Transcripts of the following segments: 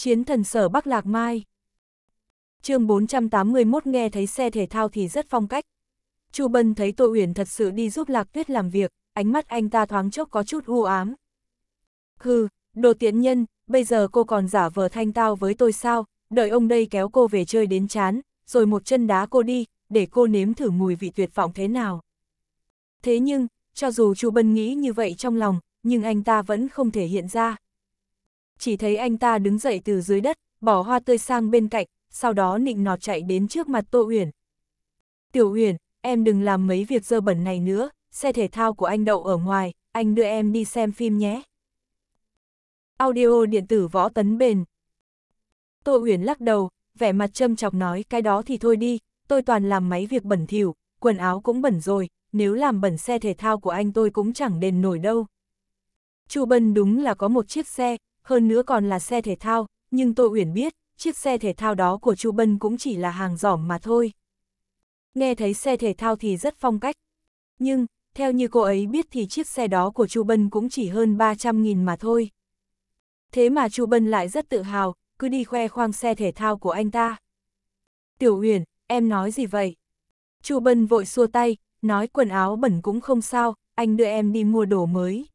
Chiến thần sở Bắc Lạc Mai. chương 481 nghe thấy xe thể thao thì rất phong cách. Chu Bân thấy Tô Uyển thật sự đi giúp Lạc Tuyết làm việc, ánh mắt anh ta thoáng chốc có chút u ám. Hừ, đồ tiện nhân, bây giờ cô còn giả vờ thanh tao với tôi sao, đợi ông đây kéo cô về chơi đến chán, rồi một chân đá cô đi, để cô nếm thử mùi vị tuyệt vọng thế nào. Thế nhưng, cho dù Chu Bân nghĩ như vậy trong lòng, nhưng anh ta vẫn không thể hiện ra chỉ thấy anh ta đứng dậy từ dưới đất, bỏ hoa tươi sang bên cạnh, sau đó nịnh nọt chạy đến trước mặt Tô Uyển. Tiểu Uyển, em đừng làm mấy việc dơ bẩn này nữa, xe thể thao của anh đậu ở ngoài, anh đưa em đi xem phim nhé. Audio điện tử võ tấn bền. Tô Uyển lắc đầu, vẻ mặt châm chọc nói cái đó thì thôi đi, tôi toàn làm mấy việc bẩn thỉu, quần áo cũng bẩn rồi, nếu làm bẩn xe thể thao của anh tôi cũng chẳng đền nổi đâu. Chu Bân đúng là có một chiếc xe, hơn nữa còn là xe thể thao, nhưng tôi Uyển biết, chiếc xe thể thao đó của Chu Bân cũng chỉ là hàng giỏm mà thôi. Nghe thấy xe thể thao thì rất phong cách. Nhưng, theo như cô ấy biết thì chiếc xe đó của Chu Bân cũng chỉ hơn 300.000 mà thôi. Thế mà Chu Bân lại rất tự hào, cứ đi khoe khoang xe thể thao của anh ta. Tiểu Uyển, em nói gì vậy? Chu Bân vội xua tay, nói quần áo bẩn cũng không sao, anh đưa em đi mua đồ mới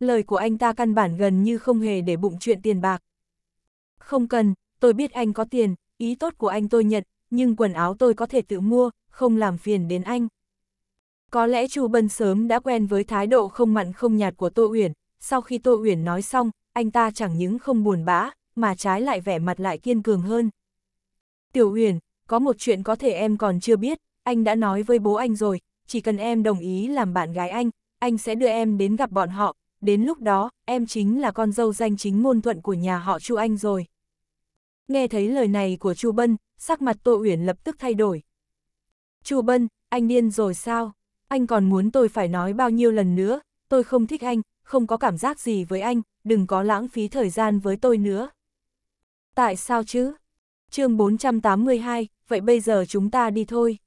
lời của anh ta căn bản gần như không hề để bụng chuyện tiền bạc. Không cần, tôi biết anh có tiền, ý tốt của anh tôi nhận, nhưng quần áo tôi có thể tự mua, không làm phiền đến anh. Có lẽ Chu Bân sớm đã quen với thái độ không mặn không nhạt của Tô Uyển, sau khi Tô Uyển nói xong, anh ta chẳng những không buồn bã, mà trái lại vẻ mặt lại kiên cường hơn. Tiểu Uyển, có một chuyện có thể em còn chưa biết, anh đã nói với bố anh rồi, chỉ cần em đồng ý làm bạn gái anh, anh sẽ đưa em đến gặp bọn họ, đến lúc đó, em chính là con dâu danh chính ngôn thuận của nhà họ Chu Anh rồi. Nghe thấy lời này của Chu Bân, sắc mặt Tô Uyển lập tức thay đổi. Chu Bân, anh điên rồi sao? Anh còn muốn tôi phải nói bao nhiêu lần nữa, tôi không thích anh, không có cảm giác gì với anh, đừng có lãng phí thời gian với tôi nữa. Tại sao chứ? chương 482, vậy bây giờ chúng ta đi thôi.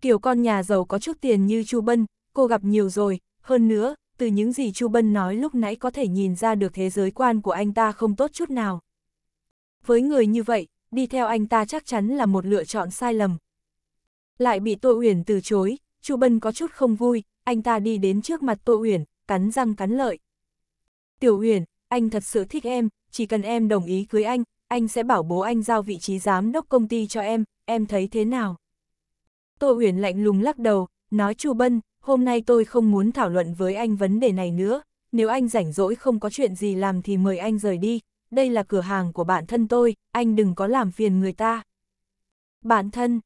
Kiểu con nhà giàu có chút tiền như Chu Bân, cô gặp nhiều rồi, hơn nữa, từ những gì Chu Bân nói lúc nãy có thể nhìn ra được thế giới quan của anh ta không tốt chút nào. Với người như vậy, đi theo anh ta chắc chắn là một lựa chọn sai lầm. Lại bị Tô Uyển từ chối, Chu Bân có chút không vui, anh ta đi đến trước mặt Tô Uyển, cắn răng cắn lợi. Tiểu Uyển, anh thật sự thích em, chỉ cần em đồng ý cưới anh, anh sẽ bảo bố anh giao vị trí giám đốc công ty cho em, em thấy thế nào? Tô Uyển lạnh lùng lắc đầu, nói Chu Bân, hôm nay tôi không muốn thảo luận với anh vấn đề này nữa, nếu anh rảnh rỗi không có chuyện gì làm thì mời anh rời đi, đây là cửa hàng của bản thân tôi, anh đừng có làm phiền người ta. Bản thân,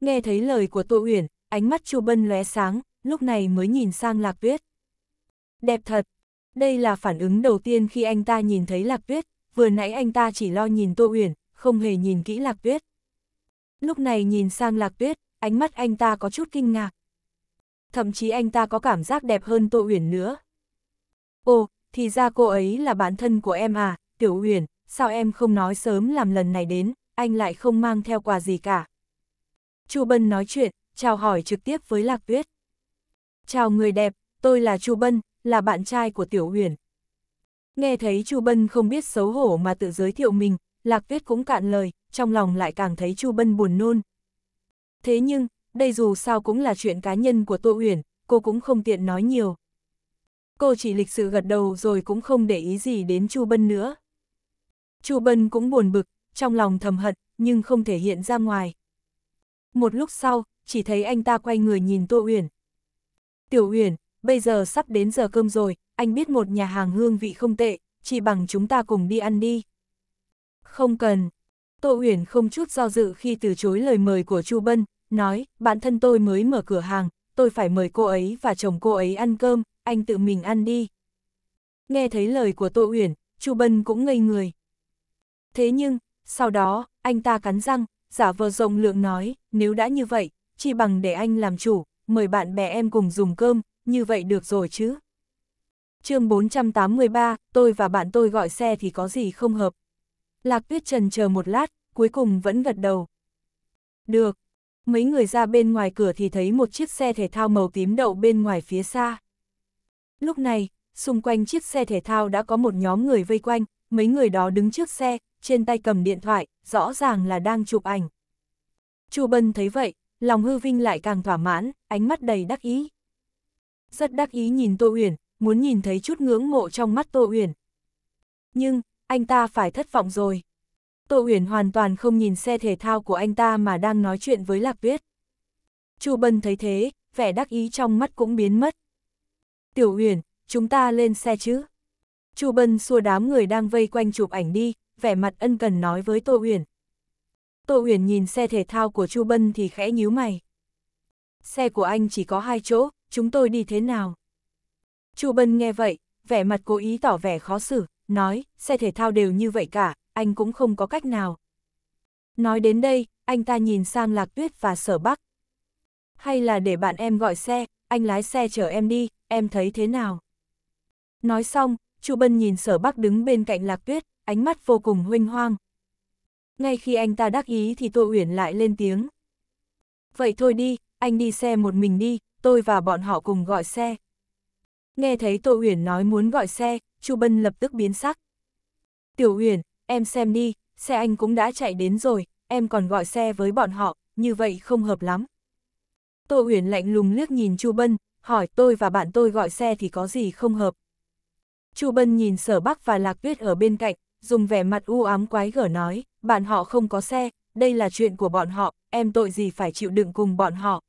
nghe thấy lời của Tô Uyển, ánh mắt Chu Bân lóe sáng, lúc này mới nhìn sang Lạc Tuyết. Đẹp thật, đây là phản ứng đầu tiên khi anh ta nhìn thấy Lạc Tuyết, vừa nãy anh ta chỉ lo nhìn Tô Uyển, không hề nhìn kỹ Lạc Tuyết. Lúc này nhìn sang Lạc Tuyết, ánh mắt anh ta có chút kinh ngạc, thậm chí anh ta có cảm giác đẹp hơn Tô Uyển nữa. Ồ, thì ra cô ấy là bản thân của em à, Tiểu Uyển, sao em không nói sớm làm lần này đến, anh lại không mang theo quà gì cả. Chu Bân nói chuyện, chào hỏi trực tiếp với Lạc Tuyết. Chào người đẹp, tôi là Chu Bân, là bạn trai của Tiểu Uyển. Nghe thấy Chu Bân không biết xấu hổ mà tự giới thiệu mình, Lạc Tuyết cũng cạn lời, trong lòng lại càng thấy Chu Bân buồn nôn. Thế nhưng, đây dù sao cũng là chuyện cá nhân của Tô Uyển, cô cũng không tiện nói nhiều. Cô chỉ lịch sự gật đầu rồi cũng không để ý gì đến Chu Bân nữa. Chu Bân cũng buồn bực, trong lòng thầm hận, nhưng không thể hiện ra ngoài. Một lúc sau, chỉ thấy anh ta quay người nhìn Tô Uyển. Tiểu Uyển, bây giờ sắp đến giờ cơm rồi, anh biết một nhà hàng hương vị không tệ, chỉ bằng chúng ta cùng đi ăn đi. Không cần. Tô Uyển không chút do dự khi từ chối lời mời của Chu Bân, nói, bản thân tôi mới mở cửa hàng, tôi phải mời cô ấy và chồng cô ấy ăn cơm, anh tự mình ăn đi. Nghe thấy lời của Tô Uyển, Chu Bân cũng ngây người. Thế nhưng, sau đó, anh ta cắn răng, giả vờ rộng lượng nói, nếu đã như vậy, chỉ bằng để anh làm chủ, mời bạn bè em cùng dùng cơm, như vậy được rồi chứ. chương 483, tôi và bạn tôi gọi xe thì có gì không hợp. Lạc Tuyết Trần chờ một lát, cuối cùng vẫn gật đầu. Được, mấy người ra bên ngoài cửa thì thấy một chiếc xe thể thao màu tím đậu bên ngoài phía xa. Lúc này, xung quanh chiếc xe thể thao đã có một nhóm người vây quanh, mấy người đó đứng trước xe, trên tay cầm điện thoại, rõ ràng là đang chụp ảnh. Chu Bân thấy vậy, lòng hư vinh lại càng thỏa mãn, ánh mắt đầy đắc ý. Rất đắc ý nhìn Tô Uyển, muốn nhìn thấy chút ngưỡng mộ trong mắt Tô Uyển. Nhưng, anh ta phải thất vọng rồi. Tô Uyển hoàn toàn không nhìn xe thể thao của anh ta mà đang nói chuyện với Lạc Tuyết. Chu Bân thấy thế, vẻ đắc ý trong mắt cũng biến mất. Tiểu Uyển, chúng ta lên xe chứ? Chu Bân xua đám người đang vây quanh chụp ảnh đi, vẻ mặt ân cần nói với Tô Uyển. Tô Uyển nhìn xe thể thao của Chu Bân thì khẽ nhíu mày. Xe của anh chỉ có hai chỗ, chúng tôi đi thế nào? Chu Bân nghe vậy, vẻ mặt cố ý tỏ vẻ khó xử, nói, xe thể thao đều như vậy cả, anh cũng không có cách nào. Nói đến đây, anh ta nhìn sang Lạc Tuyết và Sở Bắc. Hay là để bạn em gọi xe, anh lái xe chở em đi, em thấy thế nào? Nói xong, Chu Bân nhìn Sở Bắc đứng bên cạnh Lạc Tuyết, ánh mắt vô cùng huynh hoang. Ngay khi anh ta đắc ý thì Tô Uyển lại lên tiếng. Vậy thôi đi, anh đi xe một mình đi, tôi và bọn họ cùng gọi xe. Nghe thấy Tô Uyển nói muốn gọi xe, Chu Bân lập tức biến sắc. Tiểu Uyển, em xem đi, xe anh cũng đã chạy đến rồi, em còn gọi xe với bọn họ, như vậy không hợp lắm. Tô Uyển lạnh lùng liếc nhìn Chu Bân, hỏi tôi và bạn tôi gọi xe thì có gì không hợp. Chu Bân nhìn Sở Bắc và Lạc Tuyết ở bên cạnh, dùng vẻ mặt u ám quái gở nói, bạn họ không có xe, đây là chuyện của bọn họ, em tội gì phải chịu đựng cùng bọn họ.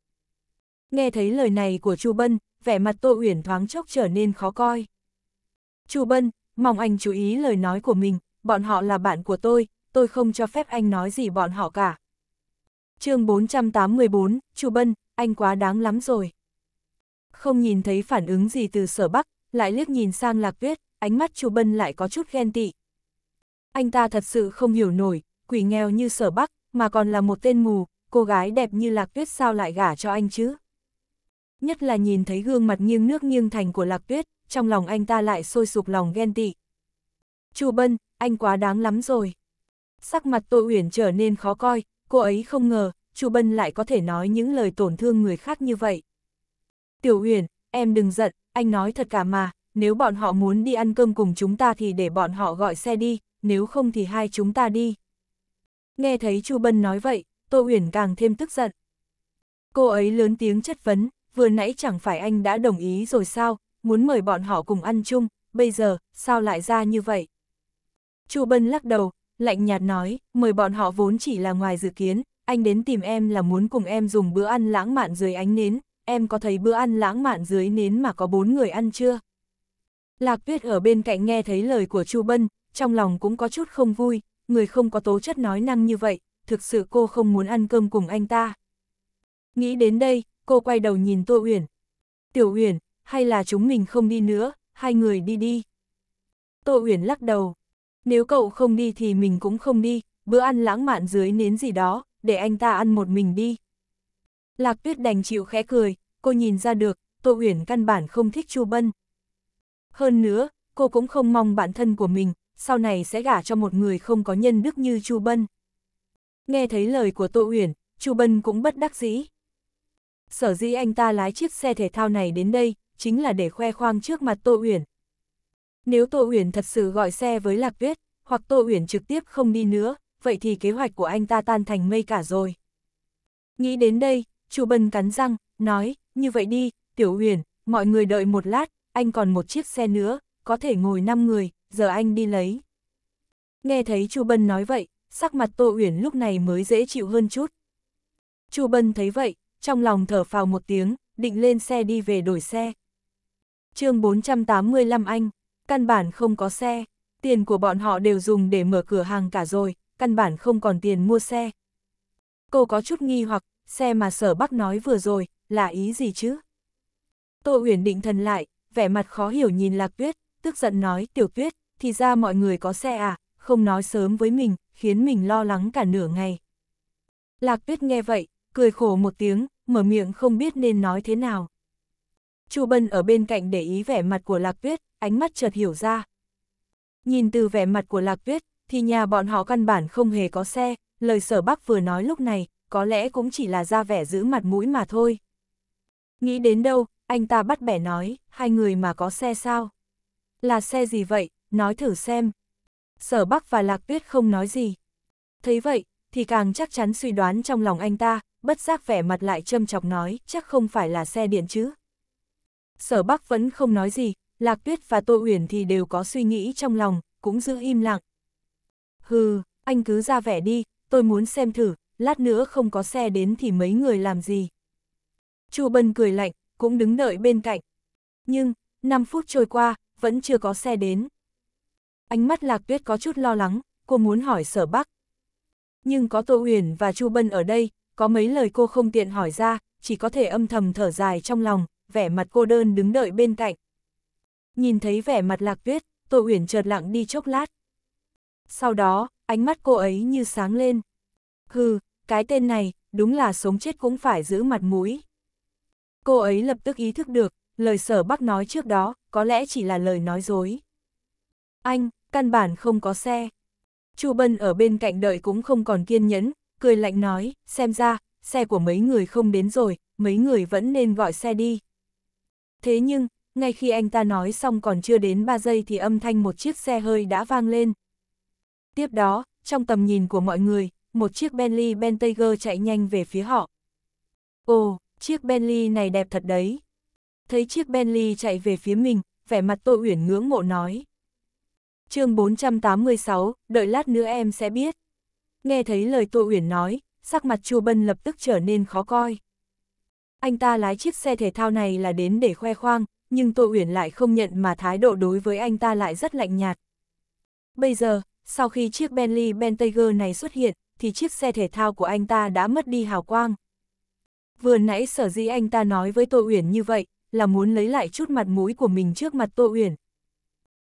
Nghe thấy lời này của Chu Bân, vẻ mặt Tô Uyển thoáng chốc trở nên khó coi. Chu Bân, mong anh chú ý lời nói của mình, bọn họ là bạn của tôi, tôi không cho phép anh nói gì bọn họ cả. chương 484, Chu Bân, anh quá đáng lắm rồi. Không nhìn thấy phản ứng gì từ sở bắc, lại liếc nhìn sang lạc tuyết, ánh mắt Chu Bân lại có chút ghen tị. Anh ta thật sự không hiểu nổi, quỷ nghèo như sở bắc, mà còn là một tên mù, cô gái đẹp như lạc tuyết sao lại gả cho anh chứ? Nhất là nhìn thấy gương mặt nghiêng nước nghiêng thành của lạc tuyết, trong lòng anh ta lại sôi sục lòng ghen tị. Chu Bân, anh quá đáng lắm rồi. Sắc mặt Tô Uyển trở nên khó coi, cô ấy không ngờ, Chu Bân lại có thể nói những lời tổn thương người khác như vậy. Tiểu Uyển, em đừng giận, anh nói thật cả mà, nếu bọn họ muốn đi ăn cơm cùng chúng ta thì để bọn họ gọi xe đi, nếu không thì hai chúng ta đi. Nghe thấy Chu Bân nói vậy, Tô Uyển càng thêm tức giận. Cô ấy lớn tiếng chất vấn, vừa nãy chẳng phải anh đã đồng ý rồi sao, muốn mời bọn họ cùng ăn chung, bây giờ, sao lại ra như vậy? Chu Bân lắc đầu, lạnh nhạt nói, mời bọn họ vốn chỉ là ngoài dự kiến, anh đến tìm em là muốn cùng em dùng bữa ăn lãng mạn dưới ánh nến, em có thấy bữa ăn lãng mạn dưới nến mà có bốn người ăn chưa? Lạc Tuyết ở bên cạnh nghe thấy lời của Chu Bân, trong lòng cũng có chút không vui, người không có tố chất nói năng như vậy, thực sự cô không muốn ăn cơm cùng anh ta. Nghĩ đến đây, cô quay đầu nhìn Tô Uyển. Tiểu Uyển, hay là chúng mình không đi nữa, hai người đi đi. Tô Uyển lắc đầu nếu cậu không đi thì mình cũng không đi, bữa ăn lãng mạn dưới nến gì đó, để anh ta ăn một mình đi. Lạc tuyết đành chịu khẽ cười, cô nhìn ra được, Tô Uyển căn bản không thích Chu Bân. Hơn nữa, cô cũng không mong bản thân của mình, sau này sẽ gả cho một người không có nhân đức như Chu Bân. Nghe thấy lời của Tô Uyển, Chu Bân cũng bất đắc dĩ. Sở dĩ anh ta lái chiếc xe thể thao này đến đây, chính là để khoe khoang trước mặt Tô Uyển, nếu Tô Uyển thật sự gọi xe với Lạc Tuyết, hoặc Tô Uyển trực tiếp không đi nữa, vậy thì kế hoạch của anh ta tan thành mây cả rồi. Nghĩ đến đây, Chu Bân cắn răng, nói, như vậy đi, Tiểu Uyển, mọi người đợi một lát, anh còn một chiếc xe nữa, có thể ngồi 5 người, giờ anh đi lấy. Nghe thấy Chu Bân nói vậy, sắc mặt Tô Uyển lúc này mới dễ chịu hơn chút. Chu Bân thấy vậy, trong lòng thở phào một tiếng, định lên xe đi về đổi xe. chương 485 anh căn bản không có xe, tiền của bọn họ đều dùng để mở cửa hàng cả rồi, căn bản không còn tiền mua xe. Cô có chút nghi hoặc, xe mà sở bắc nói vừa rồi, là ý gì chứ? Tô Uyển định thần lại, vẻ mặt khó hiểu nhìn Lạc Tuyết, tức giận nói Tiểu Tuyết, thì ra mọi người có xe à, không nói sớm với mình, khiến mình lo lắng cả nửa ngày. Lạc Tuyết nghe vậy, cười khổ một tiếng, mở miệng không biết nên nói thế nào. Chu Bân ở bên cạnh để ý vẻ mặt của Lạc Tuyết, ánh mắt chợt hiểu ra. Nhìn từ vẻ mặt của Lạc Tuyết, thì nhà bọn họ căn bản không hề có xe, lời sở bác vừa nói lúc này, có lẽ cũng chỉ là ra vẻ giữ mặt mũi mà thôi. Nghĩ đến đâu, anh ta bắt bẻ nói, hai người mà có xe sao? Là xe gì vậy, nói thử xem. Sở Bác và Lạc Tuyết không nói gì. Thấy vậy, thì càng chắc chắn suy đoán trong lòng anh ta, bất giác vẻ mặt lại châm chọc nói, chắc không phải là xe điện chứ sở bắc vẫn không nói gì, Lạc Tuyết và Tô Uyển thì đều có suy nghĩ trong lòng, cũng giữ im lặng. Hừ, anh cứ ra vẻ đi, tôi muốn xem thử, lát nữa không có xe đến thì mấy người làm gì. Chu Bân cười lạnh, cũng đứng đợi bên cạnh. Nhưng, 5 phút trôi qua, vẫn chưa có xe đến. Ánh mắt Lạc Tuyết có chút lo lắng, cô muốn hỏi sở bắc. Nhưng có Tô Uyển và Chu Bân ở đây, có mấy lời cô không tiện hỏi ra, chỉ có thể âm thầm thở dài trong lòng, vẻ mặt cô đơn đứng đợi bên cạnh. Nhìn thấy vẻ mặt lạc tuyết, Tô Uyển chợt lặng đi chốc lát. Sau đó, ánh mắt cô ấy như sáng lên. Hừ, cái tên này, đúng là sống chết cũng phải giữ mặt mũi. Cô ấy lập tức ý thức được, lời sở bác nói trước đó, có lẽ chỉ là lời nói dối. Anh, căn bản không có xe. Chu Bân ở bên cạnh đợi cũng không còn kiên nhẫn, cười lạnh nói, xem ra, xe của mấy người không đến rồi, mấy người vẫn nên gọi xe đi. Thế nhưng, ngay khi anh ta nói xong còn chưa đến 3 giây thì âm thanh một chiếc xe hơi đã vang lên. Tiếp đó, trong tầm nhìn của mọi người, một chiếc Bentley Bentayger chạy nhanh về phía họ. Ồ, chiếc Bentley này đẹp thật đấy. Thấy chiếc Bentley chạy về phía mình, vẻ mặt tôi uyển ngưỡng mộ nói. chương 486, đợi lát nữa em sẽ biết. Nghe thấy lời Tô Uyển nói, sắc mặt Chu Bân lập tức trở nên khó coi anh ta lái chiếc xe thể thao này là đến để khoe khoang, nhưng Tô Uyển lại không nhận mà thái độ đối với anh ta lại rất lạnh nhạt. Bây giờ, sau khi chiếc Bentley Bentayger này xuất hiện, thì chiếc xe thể thao của anh ta đã mất đi hào quang. Vừa nãy sở dĩ anh ta nói với Tô Uyển như vậy, là muốn lấy lại chút mặt mũi của mình trước mặt Tô Uyển.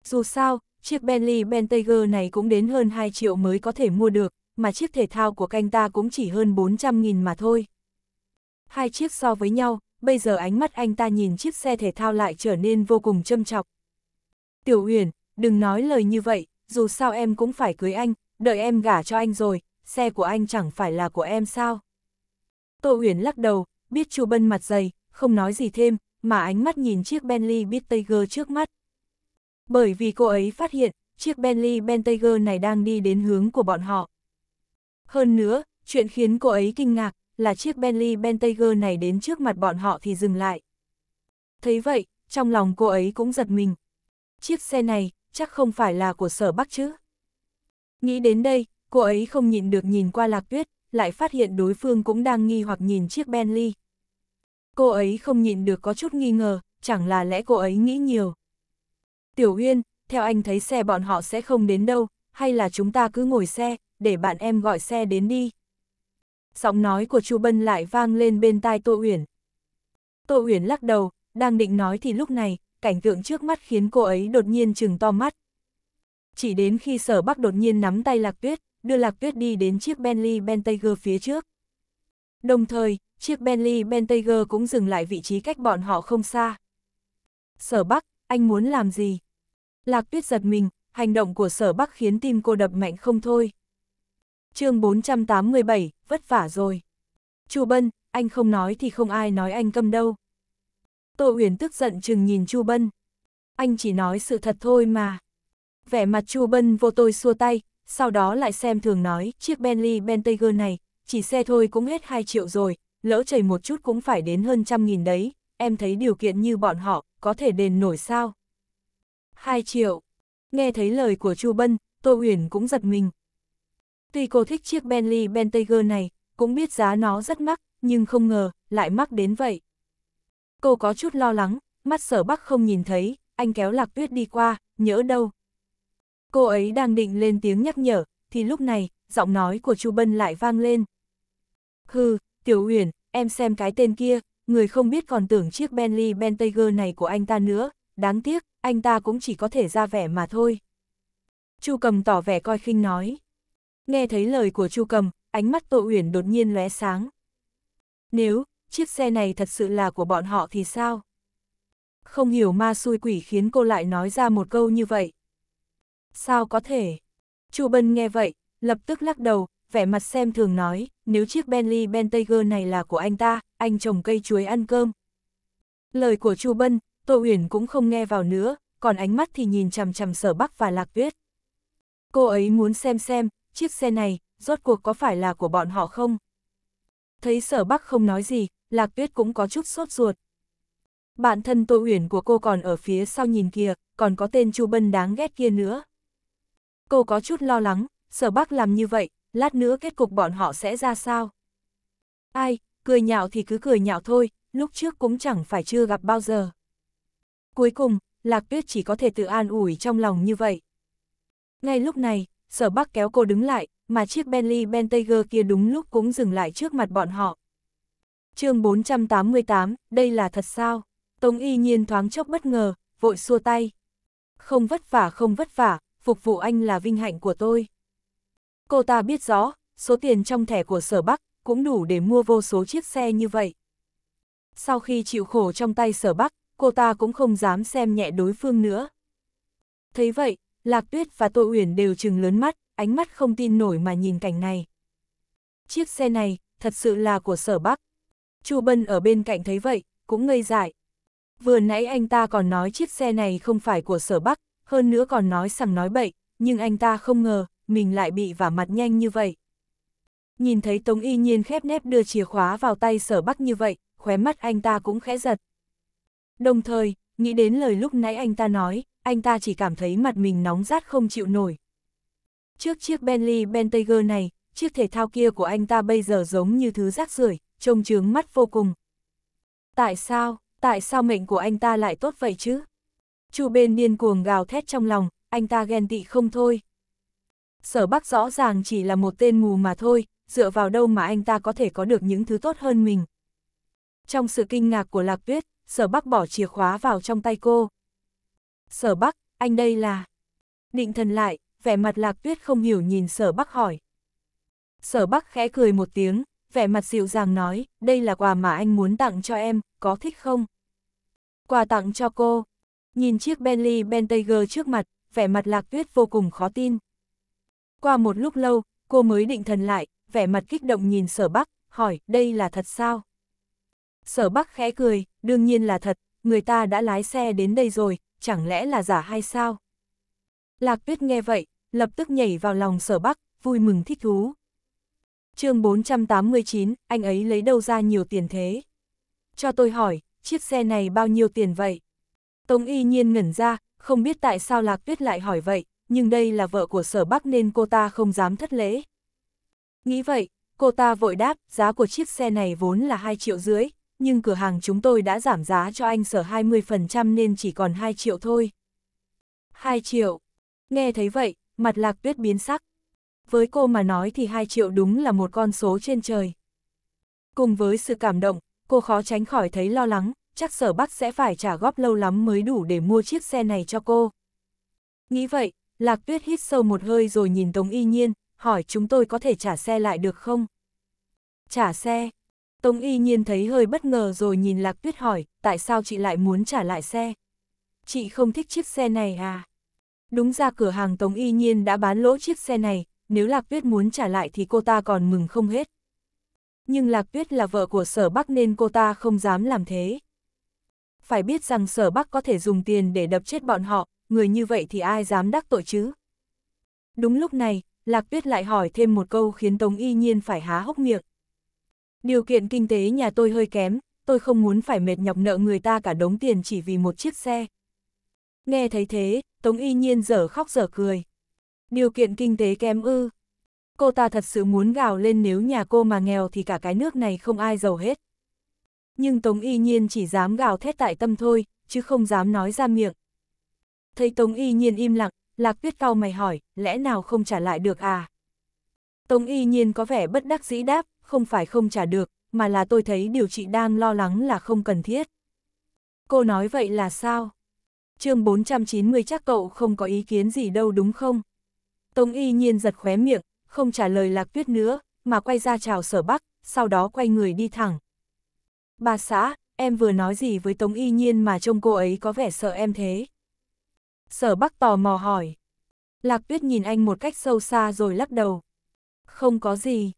Dù sao, chiếc Bentley Bentayger này cũng đến hơn 2 triệu mới có thể mua được, mà chiếc thể thao của canh ta cũng chỉ hơn 400.000 mà thôi. Hai chiếc so với nhau, bây giờ ánh mắt anh ta nhìn chiếc xe thể thao lại trở nên vô cùng châm chọc. Tiểu Uyển, đừng nói lời như vậy, dù sao em cũng phải cưới anh, đợi em gả cho anh rồi, xe của anh chẳng phải là của em sao. Tô Uyển lắc đầu, biết Chu Bân mặt dày, không nói gì thêm, mà ánh mắt nhìn chiếc Bentley Bentayga trước mắt. Bởi vì cô ấy phát hiện, chiếc Bentley Bentayga này đang đi đến hướng của bọn họ. Hơn nữa, chuyện khiến cô ấy kinh ngạc là chiếc Bentley Bentayger này đến trước mặt bọn họ thì dừng lại. Thấy vậy, trong lòng cô ấy cũng giật mình. Chiếc xe này, chắc không phải là của sở bắc chứ. Nghĩ đến đây, cô ấy không nhịn được nhìn qua lạc tuyết, lại phát hiện đối phương cũng đang nghi hoặc nhìn chiếc Bentley. Cô ấy không nhịn được có chút nghi ngờ, chẳng là lẽ cô ấy nghĩ nhiều. Tiểu Uyên, theo anh thấy xe bọn họ sẽ không đến đâu, hay là chúng ta cứ ngồi xe, để bạn em gọi xe đến đi giọng nói của Chu Bân lại vang lên bên tai Tô Uyển. Tô Uyển lắc đầu, đang định nói thì lúc này, cảnh tượng trước mắt khiến cô ấy đột nhiên chừng to mắt. Chỉ đến khi sở bắc đột nhiên nắm tay Lạc Tuyết, đưa Lạc Tuyết đi đến chiếc Bentley Bentayger phía trước. Đồng thời, chiếc Bentley Bentayger cũng dừng lại vị trí cách bọn họ không xa. Sở Bắc, anh muốn làm gì? Lạc Tuyết giật mình, hành động của Sở Bắc khiến tim cô đập mạnh không thôi chương 487, vất vả rồi. Chu Bân, anh không nói thì không ai nói anh câm đâu. Tô Uyển tức giận chừng nhìn Chu Bân. Anh chỉ nói sự thật thôi mà. Vẻ mặt Chu Bân vô tôi xua tay, sau đó lại xem thường nói, chiếc Bentley Bentayger này, chỉ xe thôi cũng hết 2 triệu rồi, lỡ chảy một chút cũng phải đến hơn trăm nghìn đấy, em thấy điều kiện như bọn họ, có thể đền nổi sao? 2 triệu. Nghe thấy lời của Chu Bân, Tô Uyển cũng giật mình, Tuy cô thích chiếc Bentley Bentayga này, cũng biết giá nó rất mắc, nhưng không ngờ, lại mắc đến vậy. Cô có chút lo lắng, mắt sở bắc không nhìn thấy, anh kéo lạc tuyết đi qua, nhỡ đâu. Cô ấy đang định lên tiếng nhắc nhở, thì lúc này, giọng nói của Chu Bân lại vang lên. Hừ, Tiểu Uyển, em xem cái tên kia, người không biết còn tưởng chiếc Bentley Bentayga này của anh ta nữa, đáng tiếc, anh ta cũng chỉ có thể ra vẻ mà thôi. Chu cầm tỏ vẻ coi khinh nói. Nghe thấy lời của Chu Cầm, ánh mắt Tô Uyển đột nhiên lóe sáng. Nếu, chiếc xe này thật sự là của bọn họ thì sao? Không hiểu ma xui quỷ khiến cô lại nói ra một câu như vậy. Sao có thể? Chu Bân nghe vậy, lập tức lắc đầu, vẻ mặt xem thường nói, nếu chiếc Bentley Bentayger này là của anh ta, anh trồng cây chuối ăn cơm. Lời của Chu Bân, Tô Uyển cũng không nghe vào nữa, còn ánh mắt thì nhìn chằm chằm sở bắc và lạc tuyết. Cô ấy muốn xem xem, chiếc xe này, rốt cuộc có phải là của bọn họ không? Thấy sở bắc không nói gì, lạc tuyết cũng có chút sốt ruột. Bạn thân Tô Uyển của cô còn ở phía sau nhìn kìa, còn có tên Chu Bân đáng ghét kia nữa. Cô có chút lo lắng, sở bắc làm như vậy, lát nữa kết cục bọn họ sẽ ra sao? Ai, cười nhạo thì cứ cười nhạo thôi, lúc trước cũng chẳng phải chưa gặp bao giờ. Cuối cùng, Lạc Tuyết chỉ có thể tự an ủi trong lòng như vậy. Ngay lúc này, sở bắc kéo cô đứng lại, mà chiếc Bentley Bentayger kia đúng lúc cũng dừng lại trước mặt bọn họ. chương 488, đây là thật sao? Tống y nhiên thoáng chốc bất ngờ, vội xua tay. Không vất vả không vất vả, phục vụ anh là vinh hạnh của tôi. Cô ta biết rõ, số tiền trong thẻ của sở Bắc cũng đủ để mua vô số chiếc xe như vậy. Sau khi chịu khổ trong tay sở Bắc, cô ta cũng không dám xem nhẹ đối phương nữa. Thấy vậy, Lạc Tuyết và Tô Uyển đều trừng lớn mắt, ánh mắt không tin nổi mà nhìn cảnh này. Chiếc xe này, thật sự là của sở Bắc. Chu Bân ở bên cạnh thấy vậy, cũng ngây dại. Vừa nãy anh ta còn nói chiếc xe này không phải của sở Bắc, hơn nữa còn nói sằng nói bậy, nhưng anh ta không ngờ, mình lại bị vả mặt nhanh như vậy. Nhìn thấy Tống Y Nhiên khép nép đưa chìa khóa vào tay sở Bắc như vậy, khóe mắt anh ta cũng khẽ giật. Đồng thời, nghĩ đến lời lúc nãy anh ta nói, anh ta chỉ cảm thấy mặt mình nóng rát không chịu nổi. Trước chiếc Bentley Bentayger này, chiếc thể thao kia của anh ta bây giờ giống như thứ rác rưởi, trông chướng mắt vô cùng. Tại sao, tại sao mệnh của anh ta lại tốt vậy chứ? Chu bên điên cuồng gào thét trong lòng, anh ta ghen tị không thôi. Sở Bắc rõ ràng chỉ là một tên mù mà thôi, dựa vào đâu mà anh ta có thể có được những thứ tốt hơn mình. Trong sự kinh ngạc của Lạc Tuyết, Sở Bắc bỏ chìa khóa vào trong tay cô. Sở Bắc, anh đây là... Định thần lại, vẻ mặt lạc tuyết không hiểu nhìn sở Bắc hỏi. Sở Bắc khẽ cười một tiếng, vẻ mặt dịu dàng nói, đây là quà mà anh muốn tặng cho em, có thích không? Quà tặng cho cô. Nhìn chiếc Bentley Bentayger trước mặt, vẻ mặt lạc tuyết vô cùng khó tin. Qua một lúc lâu, cô mới định thần lại, vẻ mặt kích động nhìn sở Bắc, hỏi, đây là thật sao? Sở Bắc khẽ cười, đương nhiên là thật, người ta đã lái xe đến đây rồi, chẳng lẽ là giả hay sao? Lạc tuyết nghe vậy, lập tức nhảy vào lòng sở bắc, vui mừng thích thú. chương 489, anh ấy lấy đâu ra nhiều tiền thế? Cho tôi hỏi, chiếc xe này bao nhiêu tiền vậy? Tống y nhiên ngẩn ra, không biết tại sao Lạc Tuyết lại hỏi vậy, nhưng đây là vợ của sở bắc nên cô ta không dám thất lễ. Nghĩ vậy, cô ta vội đáp, giá của chiếc xe này vốn là 2 triệu rưỡi, nhưng cửa hàng chúng tôi đã giảm giá cho anh sở 20% nên chỉ còn 2 triệu thôi. 2 triệu. Nghe thấy vậy, mặt lạc tuyết biến sắc. Với cô mà nói thì 2 triệu đúng là một con số trên trời. Cùng với sự cảm động, cô khó tránh khỏi thấy lo lắng, chắc sở bắc sẽ phải trả góp lâu lắm mới đủ để mua chiếc xe này cho cô. Nghĩ vậy, lạc tuyết hít sâu một hơi rồi nhìn Tống Y Nhiên, hỏi chúng tôi có thể trả xe lại được không? Trả xe, Tống y nhiên thấy hơi bất ngờ rồi nhìn Lạc Tuyết hỏi, tại sao chị lại muốn trả lại xe? Chị không thích chiếc xe này à? Đúng ra cửa hàng Tống y nhiên đã bán lỗ chiếc xe này, nếu Lạc Tuyết muốn trả lại thì cô ta còn mừng không hết. Nhưng Lạc Tuyết là vợ của Sở Bắc nên cô ta không dám làm thế. Phải biết rằng Sở Bắc có thể dùng tiền để đập chết bọn họ, người như vậy thì ai dám đắc tội chứ? Đúng lúc này, Lạc Tuyết lại hỏi thêm một câu khiến Tống y nhiên phải há hốc miệng. Điều kiện kinh tế nhà tôi hơi kém, tôi không muốn phải mệt nhọc nợ người ta cả đống tiền chỉ vì một chiếc xe. Nghe thấy thế, Tống y nhiên dở khóc dở cười. Điều kiện kinh tế kém ư. Cô ta thật sự muốn gào lên nếu nhà cô mà nghèo thì cả cái nước này không ai giàu hết. Nhưng Tống y nhiên chỉ dám gào thét tại tâm thôi, chứ không dám nói ra miệng. Thấy Tống y nhiên im lặng, Lạc Tuyết cao mày hỏi, lẽ nào không trả lại được à? Tống y nhiên có vẻ bất đắc dĩ đáp, không phải không trả được, mà là tôi thấy điều chị đang lo lắng là không cần thiết. Cô nói vậy là sao? chương 490 chắc cậu không có ý kiến gì đâu đúng không? Tống y nhiên giật khóe miệng, không trả lời lạc tuyết nữa, mà quay ra chào sở bắc, sau đó quay người đi thẳng. Bà xã, em vừa nói gì với Tống y nhiên mà trông cô ấy có vẻ sợ em thế? Sở bắc tò mò hỏi. Lạc tuyết nhìn anh một cách sâu xa rồi lắc đầu. Không có gì.